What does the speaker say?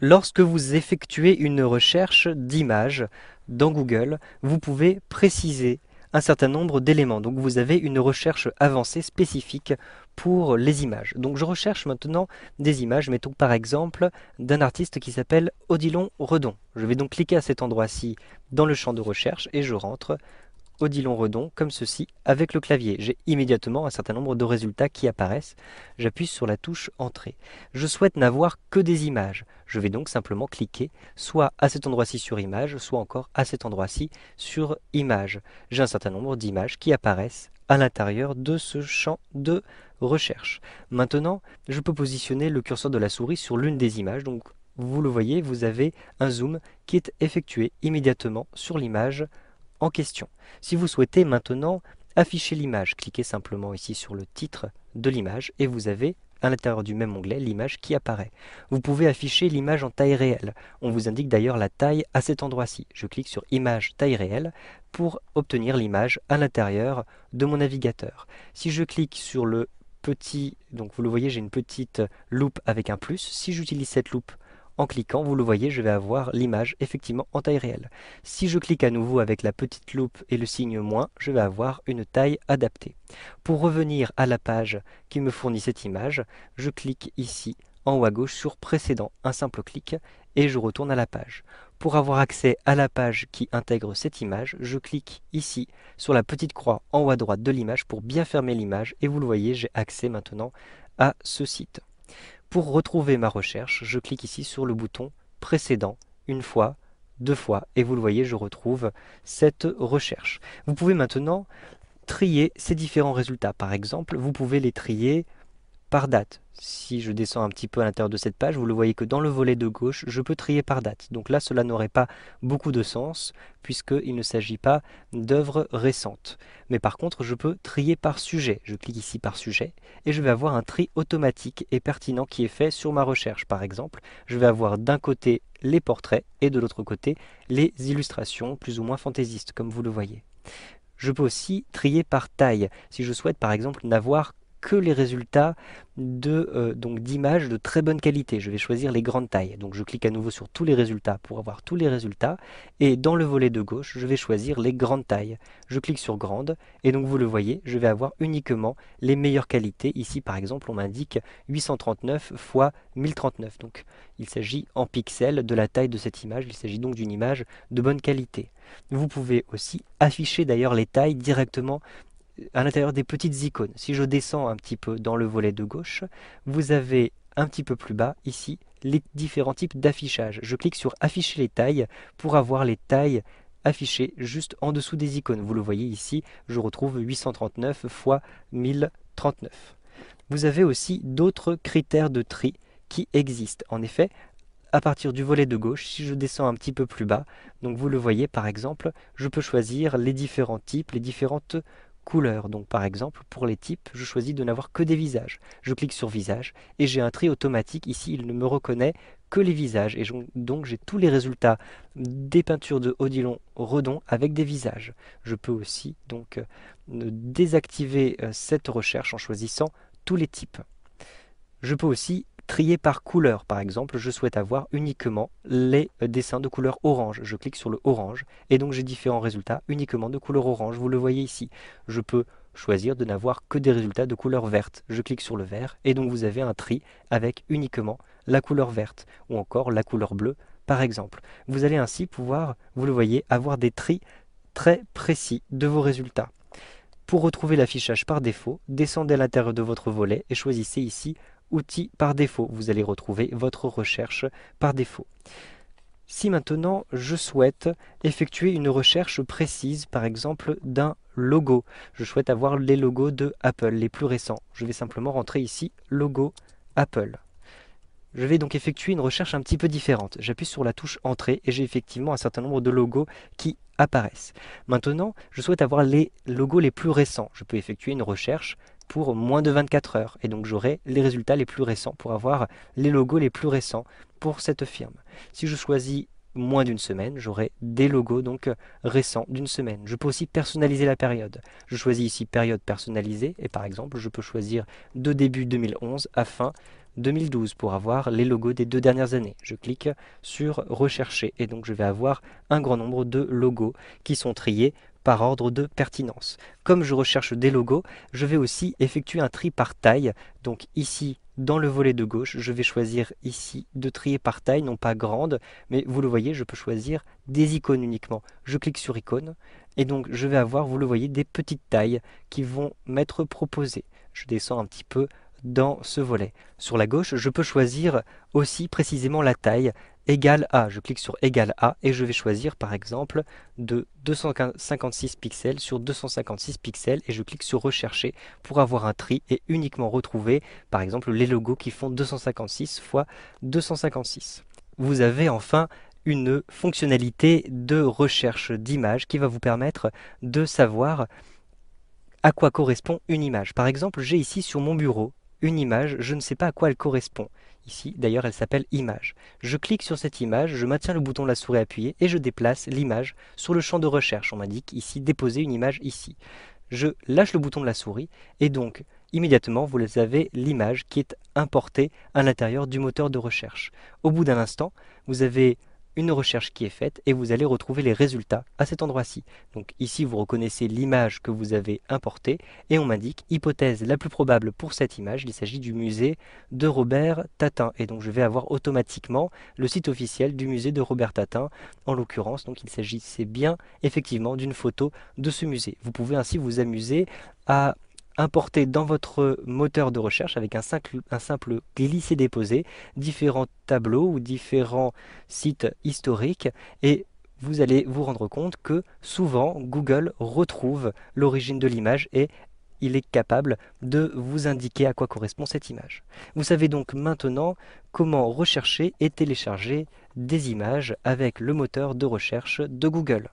Lorsque vous effectuez une recherche d'images dans Google, vous pouvez préciser un certain nombre d'éléments. Donc vous avez une recherche avancée spécifique pour les images. Donc je recherche maintenant des images, mettons par exemple d'un artiste qui s'appelle Odilon Redon. Je vais donc cliquer à cet endroit-ci dans le champ de recherche et je rentre Odilon Redon, comme ceci, avec le clavier. J'ai immédiatement un certain nombre de résultats qui apparaissent. J'appuie sur la touche Entrée. Je souhaite n'avoir que des images. Je vais donc simplement cliquer soit à cet endroit-ci sur Image, soit encore à cet endroit-ci sur Image. J'ai un certain nombre d'images qui apparaissent à l'intérieur de ce champ de recherche. Maintenant, je peux positionner le curseur de la souris sur l'une des images, donc vous le voyez, vous avez un zoom qui est effectué immédiatement sur l'image en question. Si vous souhaitez maintenant afficher l'image, cliquez simplement ici sur le titre de l'image et vous avez à l'intérieur du même onglet l'image qui apparaît. Vous pouvez afficher l'image en taille réelle. On vous indique d'ailleurs la taille à cet endroit-ci. Je clique sur image taille réelle pour obtenir l'image à l'intérieur de mon navigateur. Si je clique sur le petit, donc vous le voyez j'ai une petite loupe avec un plus, si j'utilise cette loupe en cliquant, vous le voyez, je vais avoir l'image effectivement en taille réelle. Si je clique à nouveau avec la petite loupe et le signe moins, je vais avoir une taille adaptée. Pour revenir à la page qui me fournit cette image, je clique ici en haut à gauche sur précédent, un simple clic, et je retourne à la page. Pour avoir accès à la page qui intègre cette image, je clique ici sur la petite croix en haut à droite de l'image pour bien fermer l'image et vous le voyez, j'ai accès maintenant à ce site. Pour retrouver ma recherche, je clique ici sur le bouton précédent une fois, deux fois, et vous le voyez, je retrouve cette recherche. Vous pouvez maintenant trier ces différents résultats. Par exemple, vous pouvez les trier par date. Si je descends un petit peu à l'intérieur de cette page, vous le voyez que dans le volet de gauche, je peux trier par date. Donc là, cela n'aurait pas beaucoup de sens, puisqu'il ne s'agit pas d'œuvres récentes. Mais par contre, je peux trier par sujet. Je clique ici par sujet, et je vais avoir un tri automatique et pertinent qui est fait sur ma recherche. Par exemple, je vais avoir d'un côté les portraits, et de l'autre côté, les illustrations, plus ou moins fantaisistes, comme vous le voyez. Je peux aussi trier par taille. Si je souhaite par exemple n'avoir que les résultats de euh, donc d'images de très bonne qualité. Je vais choisir les grandes tailles. Donc je clique à nouveau sur tous les résultats pour avoir tous les résultats et dans le volet de gauche, je vais choisir les grandes tailles. Je clique sur grande et donc vous le voyez, je vais avoir uniquement les meilleures qualités. Ici par exemple, on m'indique 839 x 1039. Donc il s'agit en pixels de la taille de cette image, il s'agit donc d'une image de bonne qualité. Vous pouvez aussi afficher d'ailleurs les tailles directement à l'intérieur des petites icônes. Si je descends un petit peu dans le volet de gauche, vous avez un petit peu plus bas ici les différents types d'affichage. Je clique sur afficher les tailles pour avoir les tailles affichées juste en dessous des icônes. Vous le voyez ici, je retrouve 839 x 1039. Vous avez aussi d'autres critères de tri qui existent. En effet, à partir du volet de gauche, si je descends un petit peu plus bas, donc vous le voyez par exemple, je peux choisir les différents types, les différentes couleurs. Donc par exemple, pour les types, je choisis de n'avoir que des visages. Je clique sur visage et j'ai un tri automatique. Ici, il ne me reconnaît que les visages. Et donc j'ai tous les résultats des peintures de Odilon Redon avec des visages. Je peux aussi donc euh, désactiver euh, cette recherche en choisissant tous les types. Je peux aussi trier par couleur. Par exemple, je souhaite avoir uniquement les euh, dessins de couleur orange. Je clique sur le orange et donc j'ai différents résultats uniquement de couleur orange. Vous le voyez ici. Je peux choisir de n'avoir que des résultats de couleur verte. Je clique sur le vert et donc vous avez un tri avec uniquement la couleur verte ou encore la couleur bleue par exemple. Vous allez ainsi pouvoir, vous le voyez, avoir des tris très précis de vos résultats. Pour retrouver l'affichage par défaut, descendez à l'intérieur de votre volet et choisissez ici outils par défaut. Vous allez retrouver votre recherche par défaut. Si maintenant je souhaite effectuer une recherche précise, par exemple d'un logo, je souhaite avoir les logos de Apple, les plus récents. Je vais simplement rentrer ici logo Apple. Je vais donc effectuer une recherche un petit peu différente. J'appuie sur la touche Entrée et j'ai effectivement un certain nombre de logos qui apparaissent. Maintenant, je souhaite avoir les logos les plus récents. Je peux effectuer une recherche pour moins de 24 heures. Et donc j'aurai les résultats les plus récents pour avoir les logos les plus récents pour cette firme. Si je choisis moins d'une semaine, j'aurai des logos donc récents d'une semaine. Je peux aussi personnaliser la période. Je choisis ici période personnalisée et par exemple je peux choisir de début 2011 à fin 2012 pour avoir les logos des deux dernières années. Je clique sur rechercher et donc je vais avoir un grand nombre de logos qui sont triés par ordre de pertinence. Comme je recherche des logos, je vais aussi effectuer un tri par taille. Donc ici, dans le volet de gauche, je vais choisir ici de trier par taille, non pas grande, mais vous le voyez, je peux choisir des icônes uniquement. Je clique sur icône et donc je vais avoir, vous le voyez, des petites tailles qui vont m'être proposées. Je descends un petit peu dans ce volet. Sur la gauche, je peux choisir aussi précisément la taille Égal A, Je clique sur Égal A et je vais choisir par exemple de 256 pixels sur 256 pixels et je clique sur rechercher pour avoir un tri et uniquement retrouver par exemple les logos qui font 256 x 256. Vous avez enfin une fonctionnalité de recherche d'image qui va vous permettre de savoir à quoi correspond une image. Par exemple, j'ai ici sur mon bureau une image, je ne sais pas à quoi elle correspond. Ici, d'ailleurs, elle s'appelle Image. Je clique sur cette image, je maintiens le bouton de la souris appuyé et je déplace l'image sur le champ de recherche. On m'indique ici déposer une image ici. Je lâche le bouton de la souris et donc immédiatement vous avez l'image qui est importée à l'intérieur du moteur de recherche. Au bout d'un instant, vous avez une recherche qui est faite et vous allez retrouver les résultats à cet endroit-ci. Donc ici, vous reconnaissez l'image que vous avez importée et on m'indique hypothèse la plus probable pour cette image. Il s'agit du musée de Robert Tatin. Et donc je vais avoir automatiquement le site officiel du musée de Robert Tatin. En l'occurrence, donc il s'agissait bien effectivement d'une photo de ce musée. Vous pouvez ainsi vous amuser à Importer dans votre moteur de recherche avec un simple, un simple glisser-déposer différents tableaux ou différents sites historiques et vous allez vous rendre compte que souvent Google retrouve l'origine de l'image et il est capable de vous indiquer à quoi correspond cette image. Vous savez donc maintenant comment rechercher et télécharger des images avec le moteur de recherche de Google.